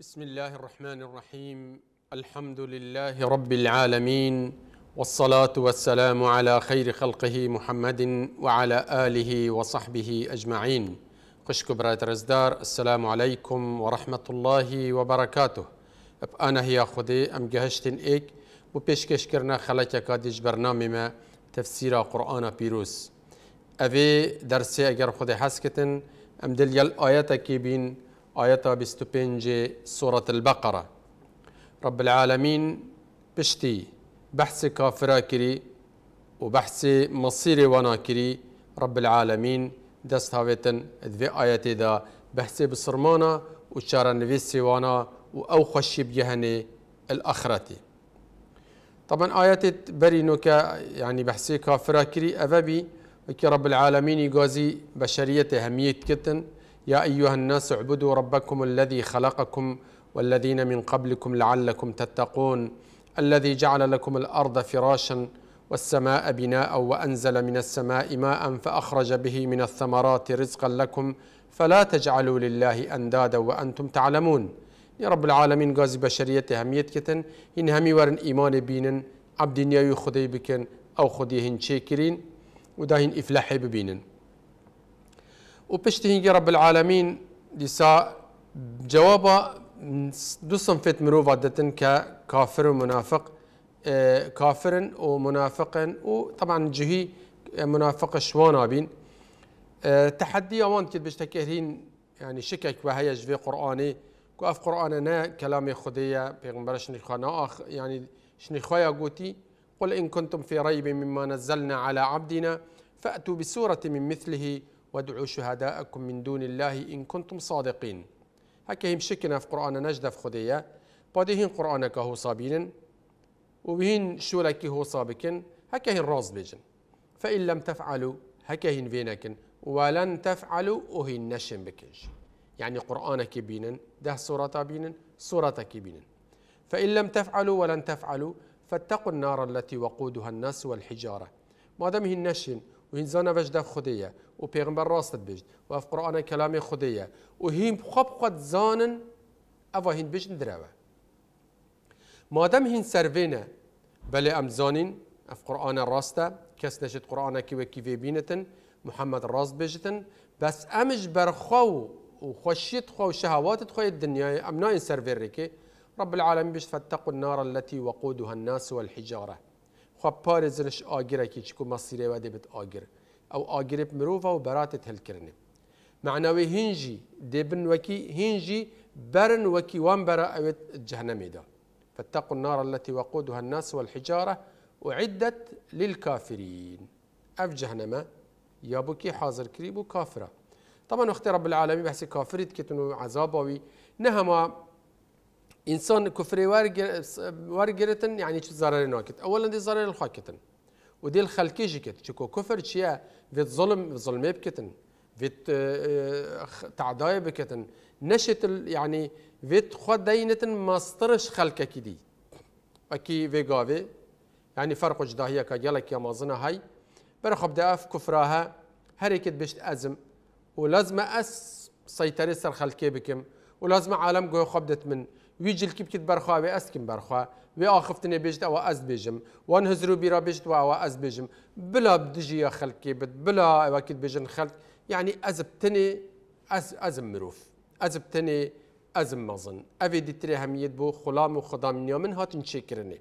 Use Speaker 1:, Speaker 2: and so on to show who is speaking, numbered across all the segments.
Speaker 1: بسم الله الرحمن الرحيم الحمد لله رب العالمين والصلاة والسلام على خير خلقه محمد وعلى آله وصحبه أجمعين قشك برات رزدار السلام عليكم ورحمة الله وبركاته أنا هي خدي أم جهشتن إيك وبيش كشكرنا خلاك كاديج برنامج تفسير قرآن بيروس أبي درسي أجر خدي حسكتن أم دليل آياتك بين آياتا بستوبينجي سورة البقرة رب العالمين بشتي بحث كافراكري وبحث مصيري وانا كري رب العالمين دست هاويتن ذي آياتي دا بحث بصرمانا وشارا نفيسي وانا وأو خشي بجهني الآخرتي طبعا آيات بري نوكا يعني بحث كافراكري أفابي وكي رب العالمين يقازي بشريته هميت كتن يا ايها الناس اعبدوا ربكم الذي خلقكم والذين من قبلكم لعلكم تتقون الذي جعل لكم الارض فراشا والسماء بناء وانزل من السماء ماء فاخرج به من الثمرات رزقا لكم فلا تجعلوا لله اندادا وانتم تعلمون يا رب العالمين گازی بشریت همیت کتن ان همی ورن ایمان بینن عبدینیای يخدي بكن او خديهن شاكرين وداهن افلاحي ببينن وبشتهي رب العالمين لسا جوابا دو صنفت مروف دتن كافر ومنافق آه، كافر ومنافق وطبعا جهي منافق شوانا بين آه، تحدي اوان كد بشتكرين يعني شكك وهي جفي قراني كأف قران انا كلام خديه پیغمبر شني نا اخ يعني شني خويا قوتي قل ان كنتم في ريب مما نزلنا على عبدنا فاتوا بسوره من مثله وادعوا شهداءكم من دون الله إن كنتم صادقين هكا يمشكنا في قرآن نجدة في خدية بادهين قرآنك هو صابين وبهين شولك هو صابكن هكا هين راز بيجن فإن لم تفعلوا هكا هين فينكن ولن تفعلوا وهين نشن بكج يعني قرآنك كبين ده سورة بينن سورة كبين فإن لم تفعلوا ولن تفعلوا فاتقوا النار التي وقودها الناس والحجارة ما دام هين نشن و زانا اوش دف و پیغمبر راست بجد و اف قرآن كلام خديه و هیم خوب خود زانن هين هین بیشن دروه مادم هين سروینه بل ام زانين اف قرآن راست كس نشد قرآن كي و کی بينتن محمد راست بیشتن بس امج برخو و خشيت خو شهوات خو الدنيا امنا سيرفيري رب العالمين بيش فاتقوا النار التي وقودها الناس والحجاره خو پارزنش آگیره که چکو مصیره و دبت آگیر او آگیره مروفا و برات تل کرنه معنوي هنجي دبن وكي هنجي برن وكي برا اوت جهنم دا فاتقوا النار التي وقودها الناس والحجارة أعدت للكافرين أف جهنم يا بوكي حاضر كريب وكافرة طبعا اختي رب العالمين بحسي كافرت كتنو عذابوي نهما انسان كفري ورگرتن يعني شو ضرر نوكت اولا دي ضرر الخاكتن ودي الخلكي جكت شكو كفر شيا في ظلم ظلمي بكتن في آه، تعداي بكتن نشت يعني في خد دينتن ماسترش خلقك كيدي اكي في غاوي يعني فرق جداهية كجلك يا مازنا هاي برخب داف كفراها هركت بشت ازم ولازم اس سيطرة سر خلقي بكم ولازم عالم جو خبدت من وی جلکی بکید برخوا و از کیم برخوا و آخفتنه بیجت او از بیجم وان هزرو بیرا بیشت و او از بیجم بلا بدجی خلکی بد بلا اوکید بیجن خلک يعني أزبتني أز أزم مروف أزبتني أزم مظن أفي دي تري هميت بو خلام وخضام نيومن هات نشكرني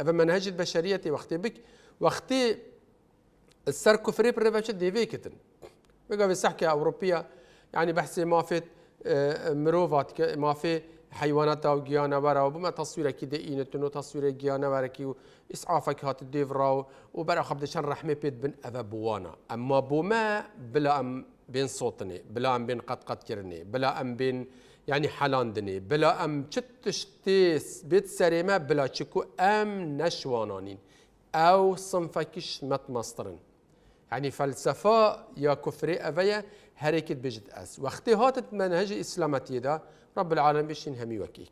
Speaker 1: اوه منهج البشرية وقتي بك وقتي السر كفري بريفاش دي فيكتن بقى بصح السحكة أوروبية يعني بحثي ما في اه، مروفات ما في حیوانات او گیانوار او بما تصویره کی ده اینه تنو تصویره گیانوار کی و اسعافك هات الديف راو وبرا خبد شن رحمه بيت بن اذا بوانا اما بوما بلا ام بين صوتني بلا ام بين قد قد كرني بلا ام بين يعني حلاندني بلا ام تشتشتيس بيت سريما بلا تشكو ام نشوانانين او صنفكش متمسطرن يعني فلسفه يا كفري افيا هريكت بجد أس واختي هاتت منهج إسلامتي دا رب العالم بيشين همي وكيك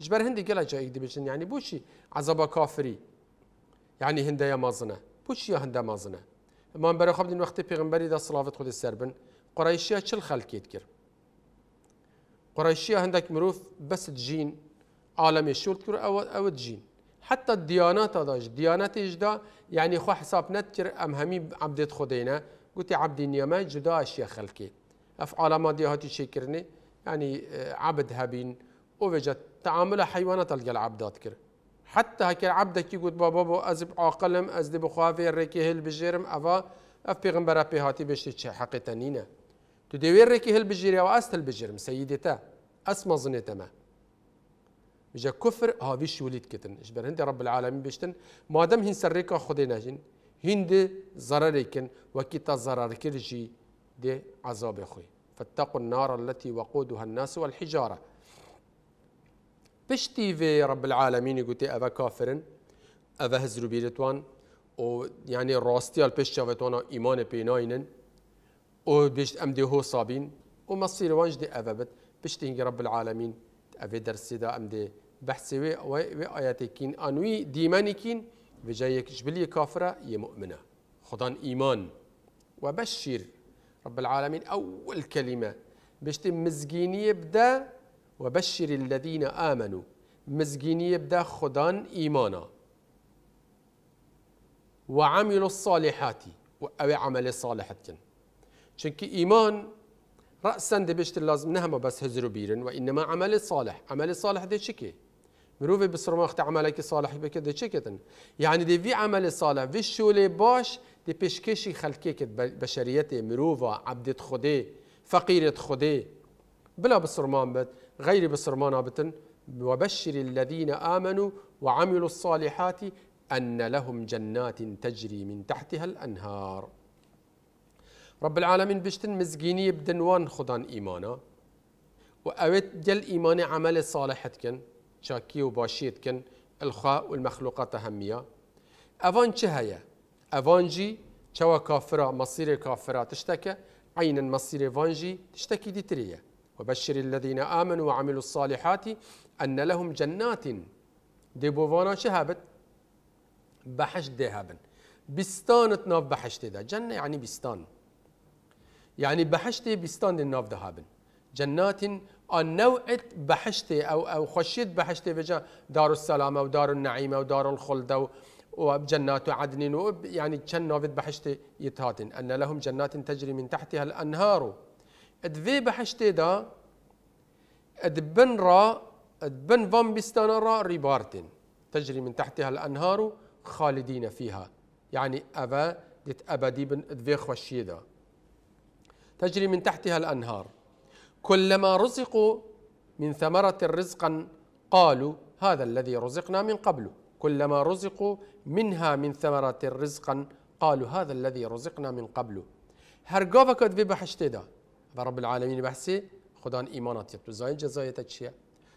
Speaker 1: جبر هندي قلا جاي دي بيشين يعني بوشي عذاب كافري يعني هندا يا مازنا بوشي يا هندا مازنا ما نبرو خب دين وقتي بيغمبري دا صلاة خد السربن قريشية شل خلق كير قريشية هندك مروف بس جين عالم الشورت كر أو أو جين حتى الديانات هذا الديانات يجدا يعني خو حساب نتكر أم همي عبدت خدينا قلت عبد النيامه جدا اشياء خلقي اف ماضيه هاتي شكرني يعني آه، عبد هبين وجد تعامل حيوانات تلقى العبدات كر حتى هكا عبدك يقول بابا بو ازب عاقلم ازدي بخافي ريكي هل بجيرم افا اف بيغمبر ابي هاتي بشتي حقي تنينه تدوير ريكي هل بجيري واستل بجيرم سيدتا اسمى ظنيتما ما بجا كفر هاوي وليد كتن اجبر هندي رب العالمين بشتن ما دام هن سريكا خدينا جن هند زرار ضرركن وكتا زرار جي دي عذاب خوي فاتقوا النار التي وقودها الناس والحجارة بشتي في رب العالمين يقولي أبا كافرن أبا هزرو بيرتوان و يعني راستي البشة وتوانا إيمان بيناينن و بشت أم أمدي هو صابين ومصير وانج دي أبا بت بشتي رب العالمين أبي درسي دا أمدي بحثي وي وآياتي كين أنوي ديماني كين بجايك جبلية كافرة يا مؤمنة خدان إيمان وبشر رب العالمين أول كلمة بشتم مزقين بدا وبشر الذين آمنوا مزقين بدا خدان إيمانا وعملوا الصالحات أو عمل صالحة شنك إيمان رأسا دي بشتر لازم نهما بس هزرو بيرن وإنما عمل صالح عمل صالح دي شكي مروف بسرما وقت عملك صالح بكت ده چه يعني دي في عمل صالح في شولي باش دي پیشکشی خلقی که بشریت مروفا عبدت خوده فقیرت خوده بلا بسرمان بد غیر بسرمان بتن وبشر الذين آمنوا وعملوا الصالحات أن لهم جنات تجري من تحتها الأنهار رب العالمين بشتن مزجيني بدنوان خدان إيمانا وأوت جل إيمان عمل صالحتكن شاكي وباشيت كن الخاء والمخلوقات أهمية أفان شهية أفان جي شوا كافرة مصير كافرة تشتكى عين مصير فانجي تشتكي ديترية وبشر الذين آمنوا وعملوا الصالحات أن لهم جنات ديبوفانا شهابت بحش ديهابن بستان تناف بحشت ده جنة يعني بستان يعني بحشت بستان ناف دهابن جنات آن نوعت بحشتي أو أو خشيت بحشتي بجا دار السلامة ودار النعيمة ودار الخلدة وجنات عدن و يعني كان نافد بحشتي يتهاتن أن لهم جنات تجري من تحتها الأنهار ادفي بحشتي دا ادبن را ادبن فان بستان را ريبارتن تجري من تحتها الأنهار خالدين فيها يعني أبا دت أبدي بن ادفي خشيدا تجري من تحتها الأنهار كلما رزقوا من ثمرة رزقا قالوا هذا الذي رزقنا من قبل كلما رزقوا منها من ثمرة رزقا قالوا هذا الذي رزقنا من قبل هرگاه وقت به بحشته دا رب العالمين بحثی خدان ایمانت تو زاین جزایت چیه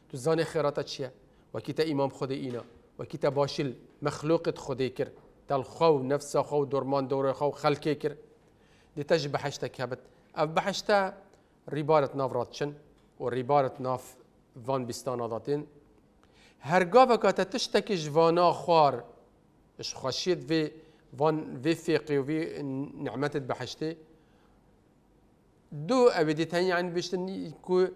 Speaker 1: تو زان خیرات چیه و امام خود اینا باشل مخلوق خديكر کر خو نفسه خو درمان دور خو خلقی کر دیتاج بحشتك هبت اف بحشتك ریبارت ناف راتشن و ریبارت ناف وان بیستان آداتین هرگاه وقت تشتکی وانا خوار اش خشید وی وان وی فیقی و وی نعمت بحشتی دو اویدی تهی یعنی بیشتن کو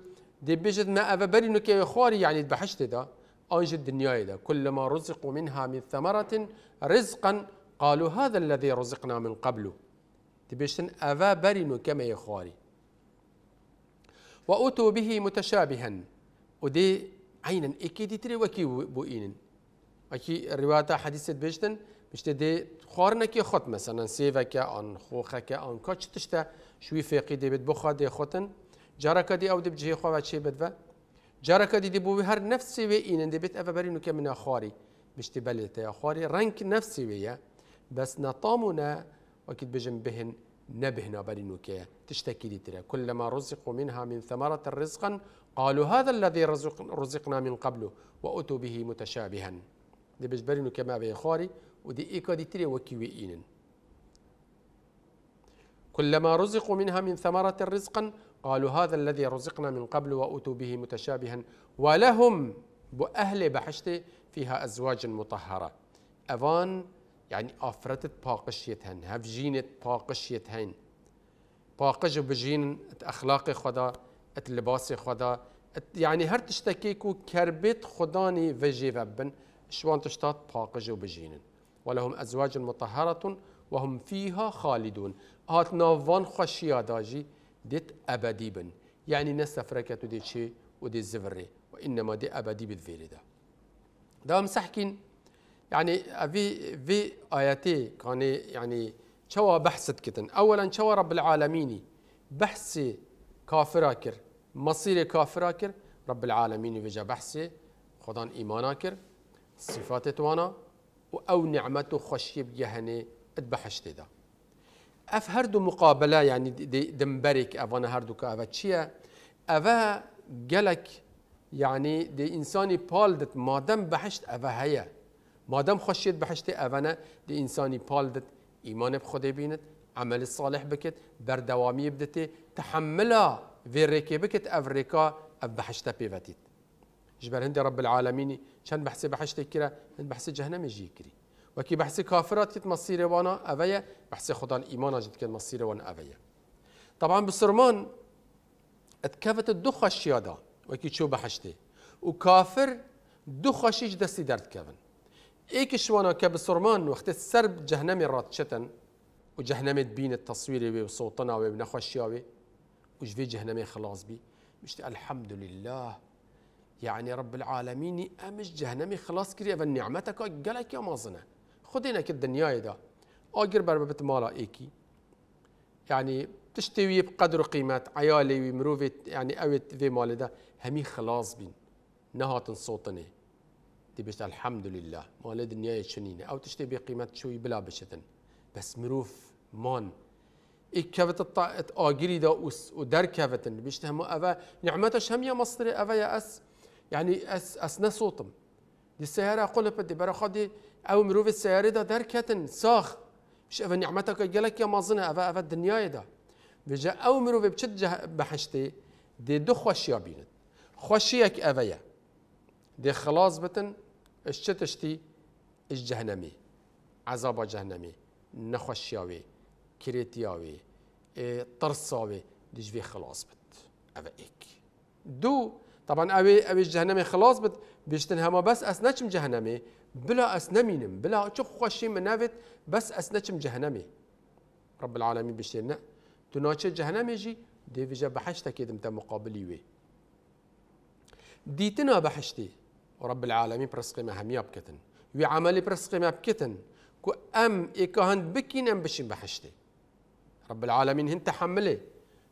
Speaker 1: دي بيجد ما أفبري نكي خواری يعني بحشتی دا أنج الدنيا دا كلما رزقوا منها من ثمرة رزقا قالوا هذا الذي رزقنا من قبله دي بيجتن أفبري كما يخواري وأتوا به متشابها ودي عينا إكيد تري وكي بوئين أكي الرواية حديثة بيشتن بيشتن دي خارنا كي خط مثلا سيفا كا عن خوخا كا عن كاتش تشتا شوي فيقي دي بيت بخا دي خطن جاركا دي أو دي بجهي خواه شي بدفا جاركا دي دي بوي هر نفسي وئين دي بيت أفا برينو كمنا خاري بيشتي بلتا يا خاري رنك نفسي ويا بس نطامنا وكيد بجن بهن نبهنا برنوكي تشتكي لترى كلما رزقوا منها من ثمرة رزقا قالوا هذا الذي رزق رزقنا من قبله وأتوا به متشابها دي ما كما بيخاري ودي إيكا دي تري وكيوئين كلما رزقوا منها من ثمرة رزقا قالوا هذا الذي رزقنا من قبل وأتوا به متشابها ولهم بأهل بحشته فيها أزواج مطهرة أفان يعني ئافرەتت باقش يتهن هف پاقشیت باقش يتهن باقش بجين أخلاقي خدا اللباسي خدا یعنی يعني هەر تشتێکێک و کەربێت خدانی vejêve bin شوان تشتات باقش بجين ولهم أزواج مطهرة وهم فيها خالدون هات نوفان خشيا داجي ديت أبدي بن يعني نسفركة دي شي ودي زفري وإنما دي أبدي بالذيري دام دا يعني في في آياتي كاني يعني شوا بحثت كتن أولا شوا رب العالمين بحثي كافراكر مصيري مصير رب العالمين بجا بحثي خدان إيماناكر صفات توانا أو نعمة خشيب جهني اتبحشت دا اف هردو مقابله يعني دي دمبرك افانا هردو كافا تشيا افا قالك يعني دي انساني بالدت مادم بحشت افا هيا مادام خوشید بحشتي اونا دی انسانی پال دت ایمان بخدا بیند عمل صالح بکت دوامي بدت تحملا ویرکی بکت افریکا اف بحشت پیوتید جبر هند رب العالمين شان بحسي بحشت كرا هند بحسي جهنم يجي كري وكي بحسي كافرات كت مصيري وانا أبيا بحسي خدان الإيمان جد كت مصيري وانا أبيا طبعا بسرمان اتكفت الدخش يادا وكي تشو بحشته وكافر دخشيش دستي سيدارت كفن ايك شوانا كبسرمان وقت السرب جهنمي راتشتن وجهنمي بين التصوير وصوتنا وصوتنا وبنخشياوي وجفي جهنمي خلاص بي مش الحمد لله يعني رب العالمين امش جهنمي خلاص كري اف نعمتك قالك يا مازنة خدينا كد الدنيا دا اجر بربت مالا ايكي يعني تشتوي بقدر قيمات عيالي ومروفي يعني اوت في مالدا همي خلاص بين نهات صوتني تبيش الحمد لله مال دنيا شنينه او تشتي بقيمه شوي بلا بشتن بس مروف مان إكفت الطاقة آجري دا ودر كفتن بيشتهم أفا نعمتش هم يا مصري أفا يا أس يعني أس أس نصوتم دي السيارة قل بدي برا خدي أو مروف السيارة دا در كتن ساخ مش أفا نعمتك جلك يا مظنة أفا أفا الدنيا دا بجا أو مروف بتشد بحشتي دي دو خوشيا بينت خوشيك أفا دي خلاص بتن چه تشتی اش جهنمی عذاب جهنمی نخوشیاوی کریتیاوی ترساوی إيه، دجوی خلاص بد او ایک دو طبعا اوی اوي جهنمي خلاص بد بیشتن همه بس نچم جهنمي بلا اس نمینم بلا چو خوشی منوید بس اس نچم جهنمي رب العالمين ناچه جهنمی جهنمي جي دي بحشتا بحشتك يدم مقابلی وی دیتنا بحشتي رب العالمين برسقي ما هم يبكتن ويعملي برسقي ما بكتن كو ام ایکا هند بكين ام بشين بحشتي رب العالمين هند تحملي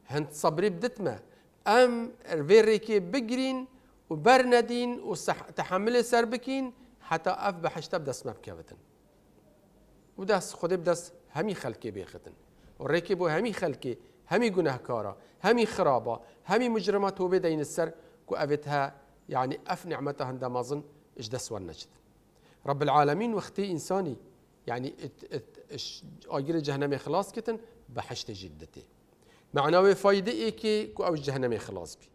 Speaker 1: هند صبري بدتما ام فيريكي بجرين وبرندين وصح تحملي بكين حتى اف بحشتا بدس ما بكابتن ودس خدي بدس همي خلقي بيختن وريكي بو همي خلقي همي كارا همي خرابه همي مجرمات هو بدين السر كو افتها يعني أف نعمته ما ظن إش دس والنجد رب العالمين واختي إنساني يعني اجري جهنم خلاص كتن بحشت جدتي معناه فايدة اي كي كو أو جهنم خلاص بي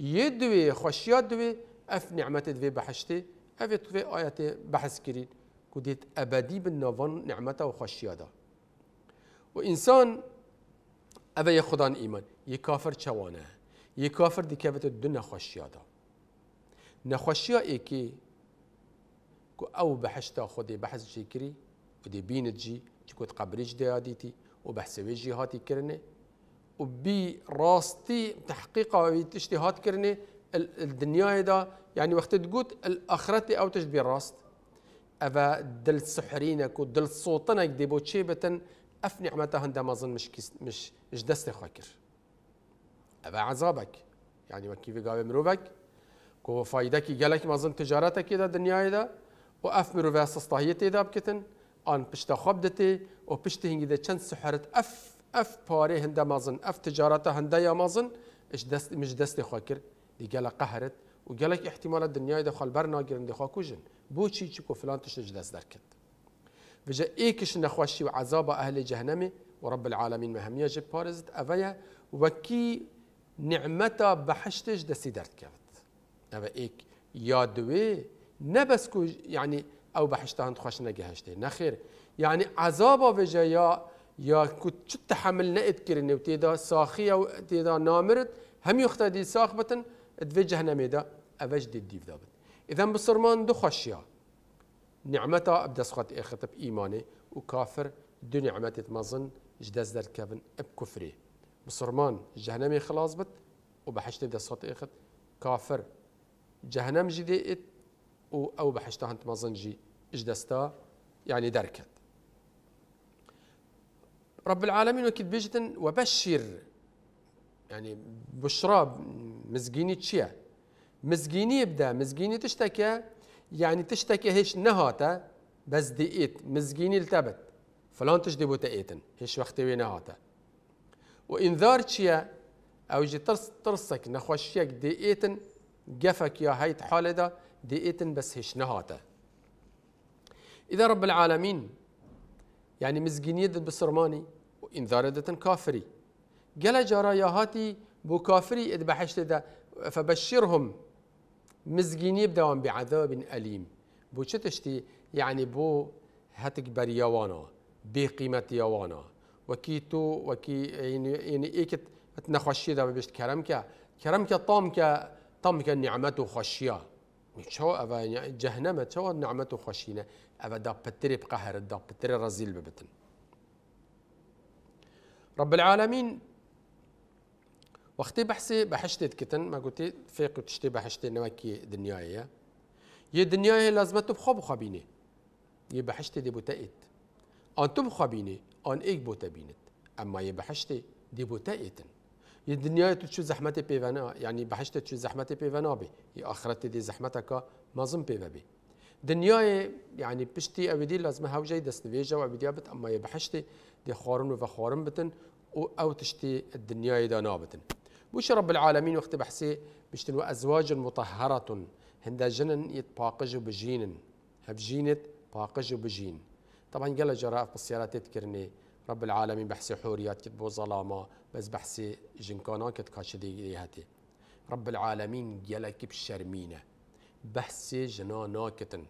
Speaker 1: يدوي خشيات دوي أف نعمته دوي بحشتي أف دوي آياتي بحث كرين كوديت أبدي بالنظام نعمته دا وإنسان أبا يخدان إيمان يكافر شوانه يكافر دي كابت الدنيا خشياته نخوشيا إيكي كو أو بحشتا خودي بحث جيكري ودي بين جي تكو تقبريج دي هاديتي وبحث ويجي هاتي كرني وبي راستي تحقيق ويتشتهاد كرني الدنيا هيدا يعني وقت تقول الأخرة أو تشبي راست أبا دل سحرينك ودل صوتنك دي بوتشيبة أف نعمتها هندا ما ظن مش كيس مش مش دستي خاكر أفا عذابك يعني وكيف قاوي مروبك کو فایده کی گلک مازن تجارت کی در دنیای دا و اف مرو و سستاهیت دا بکتن آن پشت خواب دتی و پشت هنگی ده چند سحرت اف اف پاره هنده مازن اف تجارت هنده یا مازن اش دست مش دست خاکر دی گله قهرت و گلک احتمال دنیای دا خال بر ناگیرن دی خاکوجن بو چی چی کو فلان تشنج دست درکت و کد ای کش نخواشی و عذاب اهل جهنمی و رب العالمین مهمیه جب پارزت اویا و کی نعمتا بحشتش دستی درد کرد ئەوە یا دوێ نەبەس یعنی يعني ئەو بە هشتان خوۆش نەگەهشتێ نەخێر یعنی يعني عذابا وێژەیە یا کو چ تحمل نەئتکردن و تێدا ساخیە و تێدا نامرت هم يختدي ساخ بتن دوێ جەهنەمێدا ئەوەش دی دیفدا بن ئذەن دو خش يا ئەب دەستخات ئێخەتب إخت بإيماني وكافر دو نعمتي تمظن ji dest derkevin بكفري بصرمان جهنمي خلاص بت وبحشتي bit û bi جهنم و او بحشتهن تمزنجي اجدستا يعني دركت رب العالمين وكيد بيجتن وبشر يعني بشرى مزقيني تشيا مزقيني يبدا مزقيني تشتكى يعني تشتكى هيش نهاتا بس دقيت مزقيني التبت فلان تجدبو تقيتن هيش وقت وين نهاتا وانذار تشيا او جي ترس ترسك نخوشيك دقيتن جفك يا هيت حالدا ديئتن بس هش نهاتا إذا رب العالمين يعني مزجينية بسرماني وإن ذاردتن كافري قال جارا يا هاتي بو كافري إدبحشت دا فبشرهم مزجيني يبدوان بعذاب أليم بو شتشتي يعني بو هاتك بريوانا بقيمة يوانا وكي تو وكي يعني يعني إيكت تنخوشي دا ببشت كرمك كرمك طامك طم كان نعمته خشية شو أبا جهنم شو نعمته خشينة أبا دا بتري بقهر دا بتري رزيل ببتن رب العالمين وقتي بحسي بحشتت كتن ما گوتی فیق تشتي بحشت نواكي دنیایه يا دنیای لازم تبخو بخواب خوابینه یه بحشت دی بوتا ایت آن تو آن إيك بوتا بینت اما يا بحشتي دي بوتايتن ی دنیای تو چه زحمت پیوانه یعنی بهشت چه زحمت پیوانه بی ی آخرت دی زحمت که مظم پیو بی دنیای یعنی پشتی اویدی لازم جای دست نویجا و اویدی بت اما ی بهشت دی خارن و خارن بتن و او تشتی دنیای دانا بتن بوش رب العالمين وقت بحسي بشتن وأزواج مطهرة هند جنن هب جینت هبجينت و بجين طبعا قال جراف بالسيارات تذكرني رب العالمين بحسي حوريات كتبو ظلاما بس بحسي جنكونا ژنکانان کرد کاشدەگیری رب العالمين جلك شەرمینە بحسي ژنا ناكتن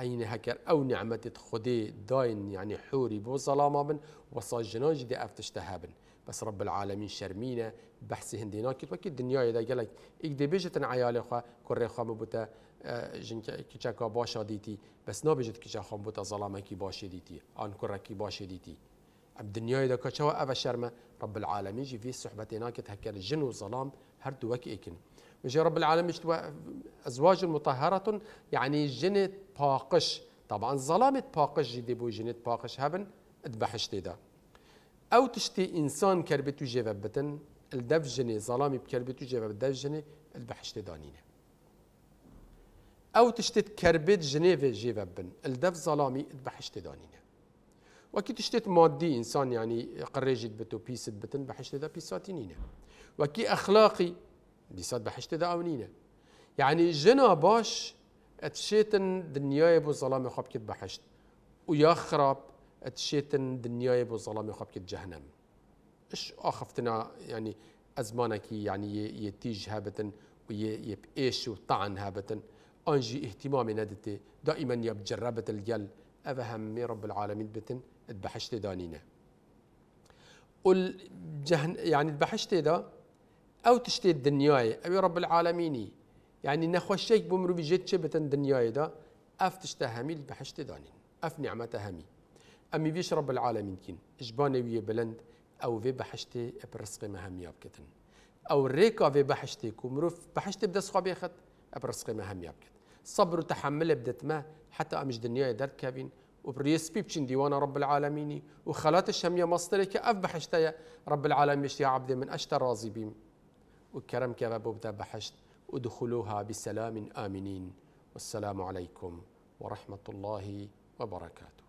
Speaker 1: أين هكر أو نعمة تخدي داين يعني حوري بو ظلاما بن وصا جنان جدي أفتشتهابن بس رب العالمين شرمينه بحسي هندي ناكت وكي الدنيا إذا جلك اكدي بيجتن عيالي خو كوري خو مبوتا آه، جنك كيشاكا باشا ديتي بس نابجت كيشا خو مبوتا ظلامه كي باشا ديتي ان كورا كي باشا ديتي دنیای إذا که أبا اوه شرمه رب العالمين جی في صحبت هناك تهكر الجن جن و ظلام هر دو وکی مجي رب العالمين ازواج مطهره يعني جنت باقش طبعا ظلام باقش جدي بو جنت باقش هابن اذبحش تدا او تشتي انسان كربتو جيبتن الدف جني ظلامي بكربتو جيبب دف جني اذبحش تدانينه او تشتت كربت جنيف جيببن الدف ظلامي اذبحش تدانينه وكي تشتت مادي انسان يعني قريجت بتو بيست بتن بحشت ذا بيساتينينه وكي اخلاقي بيسات بحشت ذا اونينه يعني جنا باش اتشيتن دنياي بو ظلام خاب كت بحشت ويا خراب اتشيتن دنياي بو ظلام خاب كت جهنم اش اخفتنا يعني ازمانك يعني يتيج هابتن ايش وطعن هابتن انجي اهتمامي ندتي دائما يبجربت الجل أفهم رب العالمين بتن دانينا قل جهن يعني البحشتي دا او تشتي الدنياي او رب العالمين يعني نخوش شيك بمرو بجد شبتن دنياي دا اف همي البحشتي دانين اف نعمة همي امي بيش رب العالمين كين اجباني ويا بلند او في بحشتي برسقي مهمي ابكتن او ريكا في بحشتي كومروف بحشتي بدا صخا بيخت برسقي مهمي ابكتن صبر وتحمل بدت ما حتى امش دنياي دار كابين وبريس بيبشين ديوانا رب العالمين وخلات الشمية مصدرك أفبحشتيا رب العالمين يا عبدي من أشتر راضي بيم وكرم كباب كبابوب بحشت ودخلوها بسلام آمنين والسلام عليكم ورحمة الله وبركاته